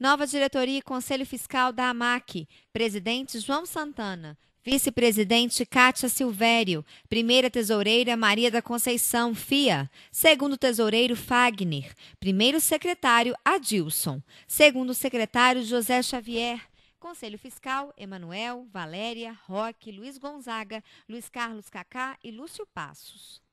Nova diretoria e conselho fiscal da AMAC. Presidente João Santana. Vice-presidente Cátia Silvério, primeira tesoureira Maria da Conceição Fia, segundo tesoureiro Fagner, primeiro secretário Adilson, segundo secretário José Xavier, Conselho Fiscal Emanuel, Valéria, Roque, Luiz Gonzaga, Luiz Carlos Cacá e Lúcio Passos.